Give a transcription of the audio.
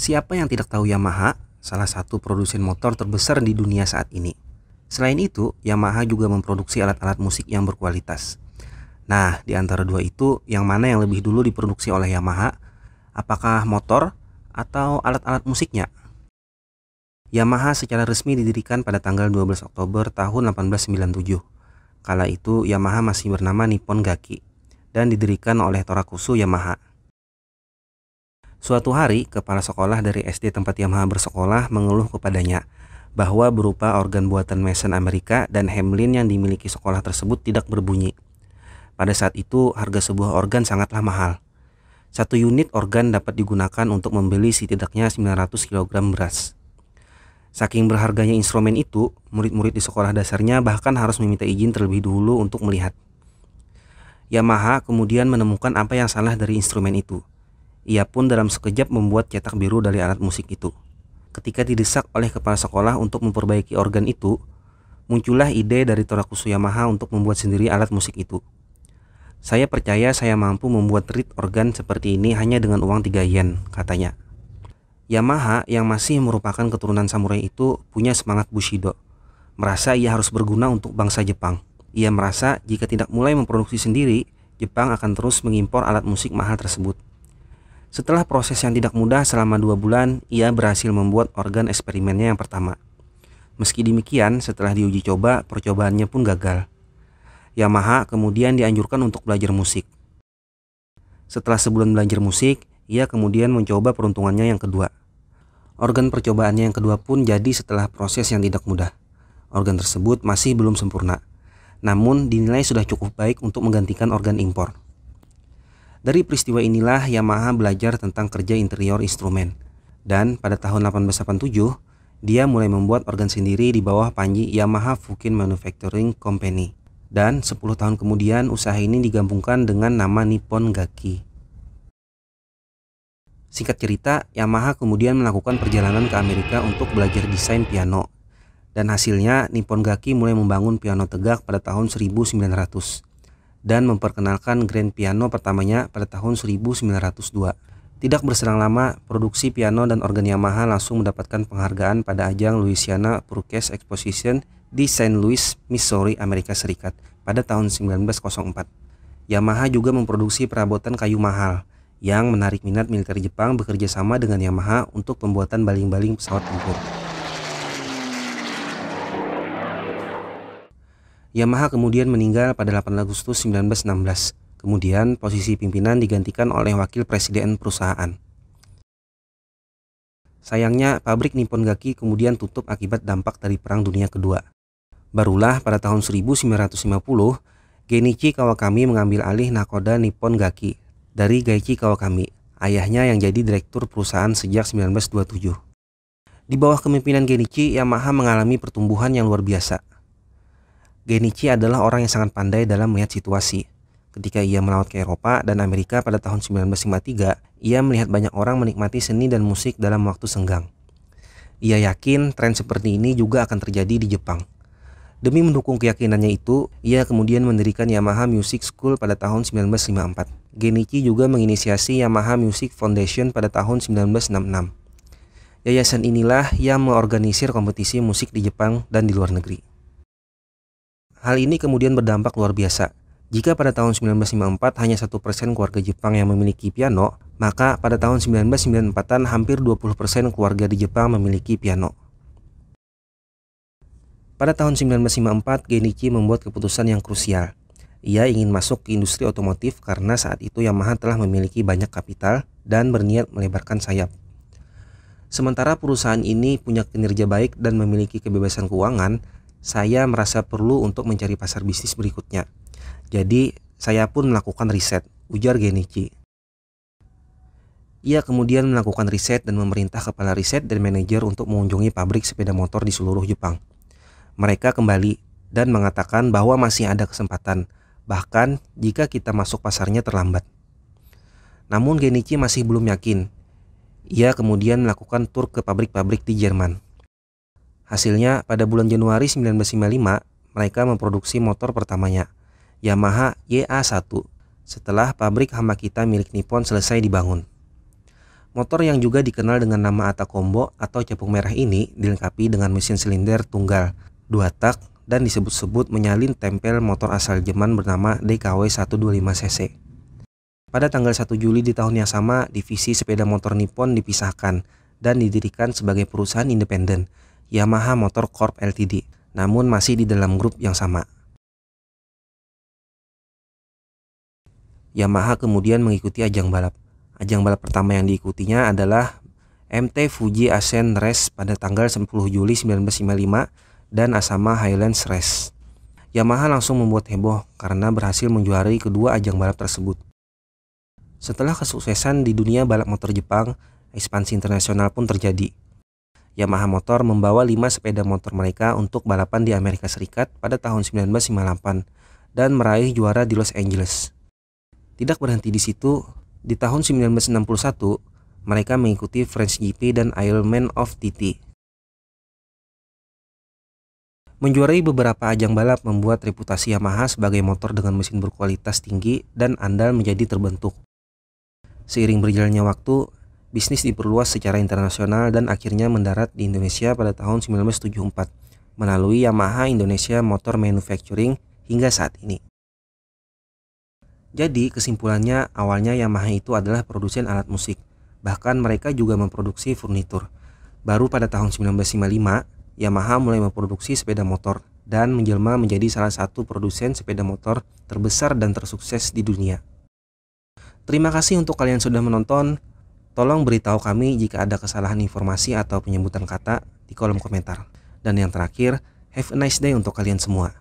Siapa yang tidak tahu Yamaha, salah satu produsen motor terbesar di dunia saat ini. Selain itu, Yamaha juga memproduksi alat-alat musik yang berkualitas. Nah, di antara dua itu, yang mana yang lebih dulu diproduksi oleh Yamaha? Apakah motor atau alat-alat musiknya? Yamaha secara resmi didirikan pada tanggal 12 Oktober tahun 1897. Kala itu Yamaha masih bernama Nippon Gaki dan didirikan oleh Torakusu Yamaha. Suatu hari, kepala sekolah dari SD tempat Yamaha bersekolah mengeluh kepadanya bahwa berupa organ buatan Mason Amerika dan Hamlin yang dimiliki sekolah tersebut tidak berbunyi. Pada saat itu, harga sebuah organ sangatlah mahal. Satu unit organ dapat digunakan untuk membeli setidaknya 900 kg beras. Saking berharganya instrumen itu, murid-murid di sekolah dasarnya bahkan harus meminta izin terlebih dulu untuk melihat. Yamaha kemudian menemukan apa yang salah dari instrumen itu ia pun dalam sekejap membuat cetak biru dari alat musik itu. Ketika didesak oleh kepala sekolah untuk memperbaiki organ itu, muncullah ide dari Torakusu Yamaha untuk membuat sendiri alat musik itu. Saya percaya saya mampu membuat reed organ seperti ini hanya dengan uang 3 yen, katanya. Yamaha yang masih merupakan keturunan samurai itu punya semangat Bushido. Merasa ia harus berguna untuk bangsa Jepang. Ia merasa jika tidak mulai memproduksi sendiri, Jepang akan terus mengimpor alat musik mahal tersebut. Setelah proses yang tidak mudah selama dua bulan, ia berhasil membuat organ eksperimennya yang pertama. Meski demikian, setelah diuji coba, percobaannya pun gagal. Yamaha kemudian dianjurkan untuk belajar musik. Setelah sebulan belajar musik, ia kemudian mencoba peruntungannya yang kedua. Organ percobaannya yang kedua pun jadi setelah proses yang tidak mudah. Organ tersebut masih belum sempurna, namun dinilai sudah cukup baik untuk menggantikan organ impor. Dari peristiwa inilah Yamaha belajar tentang kerja interior instrumen. Dan pada tahun 1887, dia mulai membuat organ sendiri di bawah panji Yamaha Fukin Manufacturing Company. Dan 10 tahun kemudian usaha ini digabungkan dengan nama Nippon Gaki. Singkat cerita, Yamaha kemudian melakukan perjalanan ke Amerika untuk belajar desain piano. Dan hasilnya, Nippon Gaki mulai membangun piano tegak pada tahun 1900 dan memperkenalkan grand piano pertamanya pada tahun 1902. Tidak berserang lama, produksi piano dan organ Yamaha langsung mendapatkan penghargaan pada ajang Louisiana Purchase Exposition di St. Louis, Missouri, Amerika Serikat pada tahun 1904. Yamaha juga memproduksi perabotan kayu mahal yang menarik minat militer Jepang bekerja sama dengan Yamaha untuk pembuatan baling-baling pesawat tempur. Yamaha kemudian meninggal pada 8 Agustus 1916. Kemudian posisi pimpinan digantikan oleh wakil presiden perusahaan. Sayangnya, pabrik Nippon Gaki kemudian tutup akibat dampak dari Perang Dunia Kedua. Barulah pada tahun 1950, Genichi Kawakami mengambil alih nakoda Nippon Gaki dari Gaichi Kawakami, ayahnya yang jadi direktur perusahaan sejak 1927. Di bawah kepemimpinan Genichi, Yamaha mengalami pertumbuhan yang luar biasa Genichi adalah orang yang sangat pandai dalam melihat situasi. Ketika ia melawat ke Eropa dan Amerika pada tahun 1953, ia melihat banyak orang menikmati seni dan musik dalam waktu senggang. Ia yakin tren seperti ini juga akan terjadi di Jepang. Demi mendukung keyakinannya itu, ia kemudian mendirikan Yamaha Music School pada tahun 1954. Genichi juga menginisiasi Yamaha Music Foundation pada tahun 1966. Yayasan inilah yang mengorganisir kompetisi musik di Jepang dan di luar negeri. Hal ini kemudian berdampak luar biasa. Jika pada tahun 1954 hanya satu persen keluarga Jepang yang memiliki piano, maka pada tahun 1994-an hampir 20% persen keluarga di Jepang memiliki piano. Pada tahun 1954, Genichi membuat keputusan yang krusial. Ia ingin masuk ke industri otomotif karena saat itu Yamaha telah memiliki banyak kapital dan berniat melebarkan sayap. Sementara perusahaan ini punya kinerja baik dan memiliki kebebasan keuangan, saya merasa perlu untuk mencari pasar bisnis berikutnya. Jadi, saya pun melakukan riset, ujar Genichi. Ia kemudian melakukan riset dan memerintah kepala riset dan manajer untuk mengunjungi pabrik sepeda motor di seluruh Jepang. Mereka kembali dan mengatakan bahwa masih ada kesempatan, bahkan jika kita masuk pasarnya terlambat. Namun Genichi masih belum yakin. Ia kemudian melakukan tur ke pabrik-pabrik di Jerman. Hasilnya, pada bulan Januari 1955, mereka memproduksi motor pertamanya, Yamaha YA1, setelah pabrik Hamakita milik Nippon selesai dibangun. Motor yang juga dikenal dengan nama Atakombo atau capung merah ini dilengkapi dengan mesin silinder tunggal, dua tak, dan disebut-sebut menyalin tempel motor asal Jerman bernama DKW 125cc. Pada tanggal 1 Juli di tahun yang sama, divisi sepeda motor Nippon dipisahkan dan didirikan sebagai perusahaan independen Yamaha Motor Corp Ltd, namun masih di dalam grup yang sama. Yamaha kemudian mengikuti ajang balap. Ajang balap pertama yang diikutinya adalah MT Fuji Ascent Race pada tanggal 10 Juli 1955 dan Asama Highlands Race. Yamaha langsung membuat heboh karena berhasil menjuari kedua ajang balap tersebut. Setelah kesuksesan di dunia balap motor Jepang, ekspansi internasional pun terjadi. Yamaha Motor membawa 5 sepeda motor mereka untuk balapan di Amerika Serikat pada tahun 1958 dan meraih juara di Los Angeles. Tidak berhenti di situ, di tahun 1961 mereka mengikuti French GP dan Ironman of TT. Menjuarai beberapa ajang balap membuat reputasi Yamaha sebagai motor dengan mesin berkualitas tinggi dan andal menjadi terbentuk. Seiring berjalannya waktu, bisnis diperluas secara internasional dan akhirnya mendarat di Indonesia pada tahun 1974 melalui Yamaha Indonesia Motor Manufacturing hingga saat ini. Jadi kesimpulannya awalnya Yamaha itu adalah produsen alat musik, bahkan mereka juga memproduksi furnitur. Baru pada tahun 1955, Yamaha mulai memproduksi sepeda motor dan menjelma menjadi salah satu produsen sepeda motor terbesar dan tersukses di dunia. Terima kasih untuk kalian sudah menonton. Tolong beritahu kami jika ada kesalahan informasi atau penyebutan kata di kolom komentar. Dan yang terakhir, have a nice day untuk kalian semua.